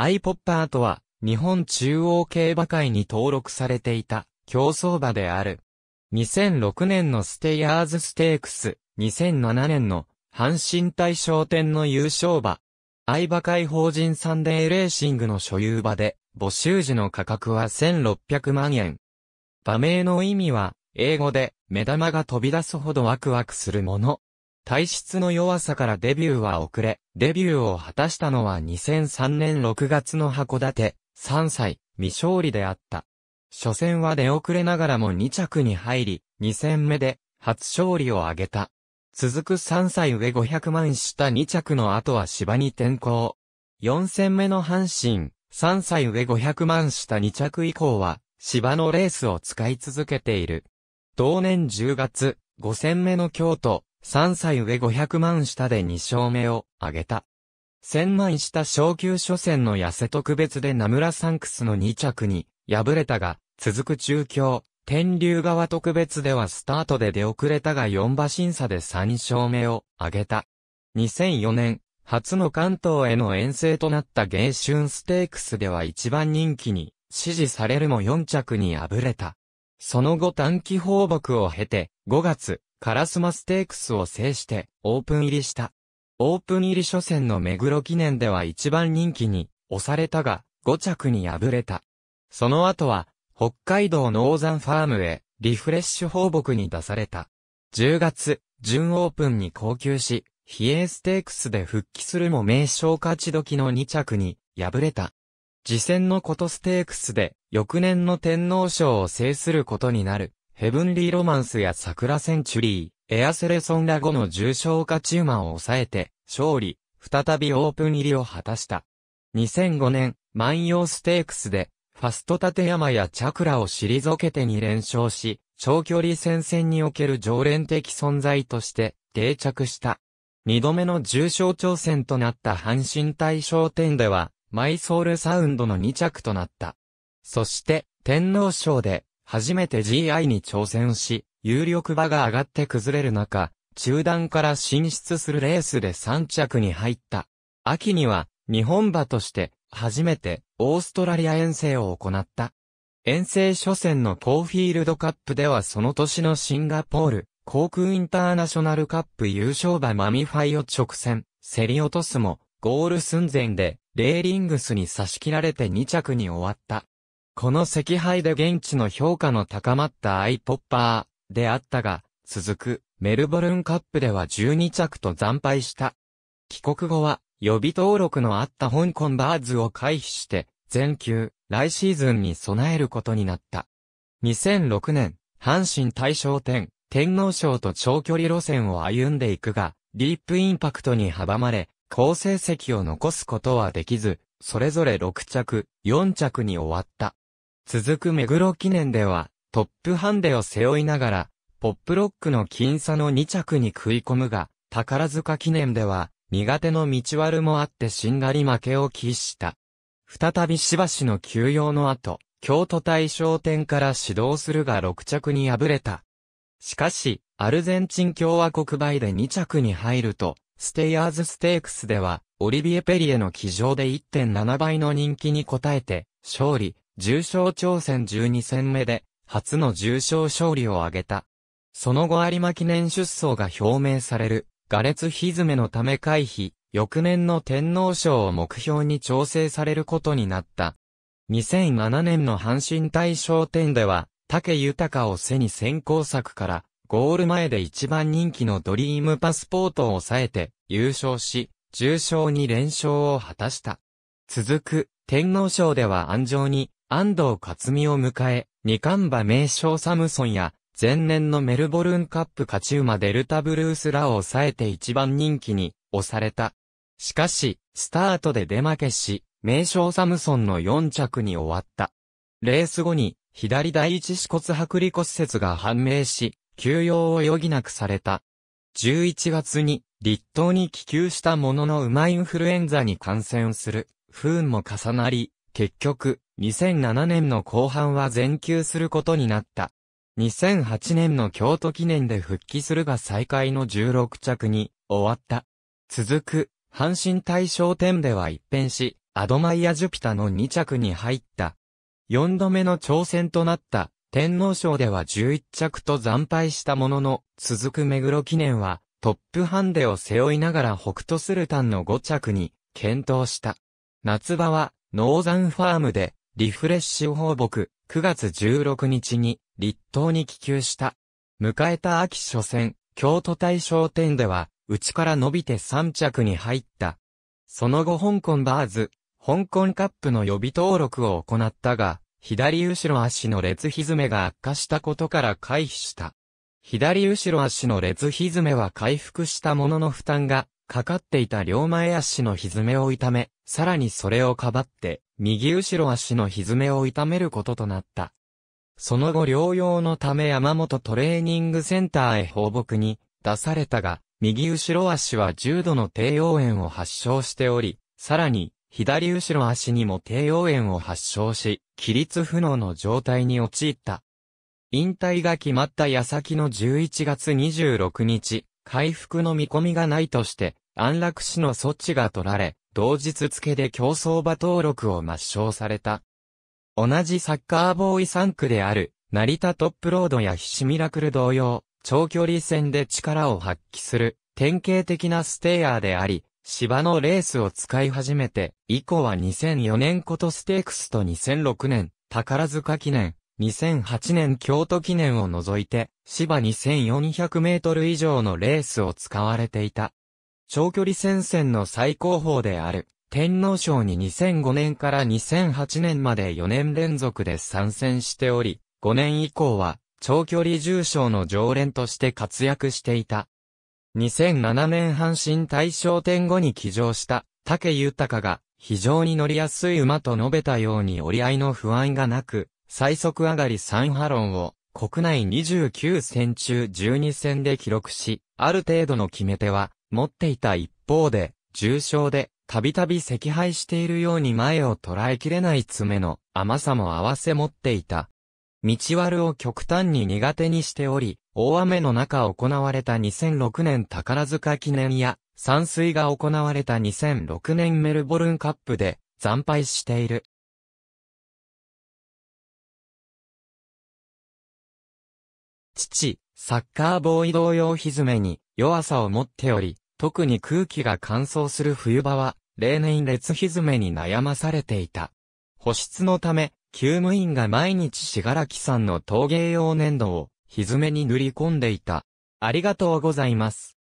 アイポッパーとは、日本中央競馬会に登録されていた、競走馬である。2006年のステイヤーズステークス、2007年の、阪神大賞典の優勝馬。イ馬会法人サンデーレーシングの所有馬で、募集時の価格は1600万円。馬名の意味は、英語で、目玉が飛び出すほどワクワクするもの、体質の弱さからデビューは遅れ、デビューを果たしたのは2003年6月の函館、3歳、未勝利であった。初戦は出遅れながらも2着に入り、2戦目で初勝利を挙げた。続く3歳上500万下2着の後は芝に転向。4戦目の阪神、3歳上500万下2着以降は芝のレースを使い続けている。同年10月、5戦目の京都、3歳上500万下で2勝目を挙げた。1000万下昇級初戦の痩せ特別で名村サンクスの2着に敗れたが、続く中京、天竜川特別ではスタートで出遅れたが4馬審査で3勝目を挙げた。2004年、初の関東への遠征となった芸春ステークスでは一番人気に支持されるも4着に敗れた。その後短期放牧を経て、5月、カラスマステークスを制して、オープン入りした。オープン入り初戦の目黒記念では一番人気に、押されたが、5着に敗れた。その後は、北海道ノーザンファームへ、リフレッシュ放牧に出された。10月、準オープンに降級し、比叡ステークスで復帰するも名称勝ち時の2着に、敗れた。次戦のことステークスで、翌年の天皇賞を制することになる。ヘブンリーロマンスや桜センチュリー、エアセレソンら後の重賞ーマンを抑えて、勝利、再びオープン入りを果たした。2005年、万葉ステークスで、ファスト立山やチャクラを退けて2連勝し、長距離戦線における常連的存在として、定着した。2度目の重賞挑戦となった阪神大賞典では、マイソールサウンドの2着となった。そして、天皇賞で、初めて GI に挑戦し、有力馬が上がって崩れる中、中段から進出するレースで3着に入った。秋には、日本馬として、初めて、オーストラリア遠征を行った。遠征初戦のコーフィールドカップではその年のシンガポール、航空インターナショナルカップ優勝馬マミファイを直線、競り落とすも、ゴール寸前で、レーリングスに差し切られて2着に終わった。この赤敗で現地の評価の高まったアイポッパーであったが、続くメルボルンカップでは12着と惨敗した。帰国後は予備登録のあった香港バーズを回避して、全球、来シーズンに備えることになった。2006年、阪神大賞典、天皇賞と長距離路線を歩んでいくが、ディープインパクトに阻まれ、好成績を残すことはできず、それぞれ6着、4着に終わった。続く目黒記念では、トップハンデを背負いながら、ポップロックの僅差の2着に食い込むが、宝塚記念では、苦手の道悪もあって死んだり負けを喫した。再びしばしの休養の後、京都大商店から指導するが6着に敗れた。しかし、アルゼンチン共和国倍で2着に入ると、ステイアーズステークスでは、オリビエ・ペリエの騎乗で1.7倍の人気に応えて、勝利、重賞挑戦12戦目で、初の重賞勝利を挙げた。その後有馬記念出走が表明される、瓦烈ひずめのため回避、翌年の天皇賞を目標に調整されることになった。2007年の阪神大賞典では、竹豊を背に先行策から、ゴール前で一番人気のドリームパスポートを抑えて、優勝し、重賞に連勝を果たした。続く、天皇賞では安城に、安藤克美を迎え、二冠馬名称サムソンや、前年のメルボルンカップ勝ち馬デルタブルースらを抑えて一番人気に押された。しかし、スタートで出負けし、名称サムソンの4着に終わった。レース後に、左第一四骨剥離骨折が判明し、休養を余儀なくされた。11月に、立冬に帰休したものの馬インフルエンザに感染する、不運も重なり、結局、2007年の後半は全休することになった。2008年の京都記念で復帰するが再開の16着に終わった。続く、阪神大賞典では一変し、アドマイア・ジュピタの2着に入った。4度目の挑戦となった天皇賞では11着と惨敗したものの、続く目黒記念はトップハンデを背負いながら北斗スルタンの5着に検討した。夏場はノーザンファームでリフレッシュ放牧、9月16日に、立東に帰球した。迎えた秋初戦、京都大商店では、内から伸びて3着に入った。その後香港バーズ、香港カップの予備登録を行ったが、左後ろ足の列蹄が悪化したことから回避した。左後ろ足の列蹄は回復したものの負担が、かかっていた両前足のめを痛め、さらにそれをかばって、右後ろ足の蹄を痛めることとなった。その後療養のため山本トレーニングセンターへ放牧に出されたが、右後ろ足は重度の低応炎を発症しており、さらに、左後ろ足にも低応炎を発症し、起立不能の状態に陥った。引退が決まった矢先の11月26日、回復の見込みがないとして、安楽死の措置が取られ、同日付で競走馬登録を抹消された。同じサッカーボーイ3区である、成田トップロードや菱ミラクル同様、長距離戦で力を発揮する、典型的なステイヤーであり、芝のレースを使い始めて、以降は2004年ことステークスと2006年、宝塚記念、2008年京都記念を除いて、芝2400メートル以上のレースを使われていた。長距離戦線の最高峰である、天皇賞に2005年から2008年まで4年連続で参戦しており、5年以降は、長距離重賞の常連として活躍していた。2007年阪神大賞典後に騎乗した、竹豊が、非常に乗りやすい馬と述べたように折り合いの不安がなく、最速上がり3波論を、国内29戦中12戦で記録し、ある程度の決め手は、持っていた一方で、重症で、たびたび赤敗しているように前を捉えきれない爪の甘さも合わせ持っていた。道悪を極端に苦手にしており、大雨の中行われた2006年宝塚記念や、山水が行われた2006年メルボルンカップで惨敗している。父、サッカーボーイ同様ひずめに、弱さを持っており、特に空気が乾燥する冬場は、例年列ひずめに悩まされていた。保湿のため、救務員が毎日しがらきさんの陶芸用粘土を、ひずめに塗り込んでいた。ありがとうございます。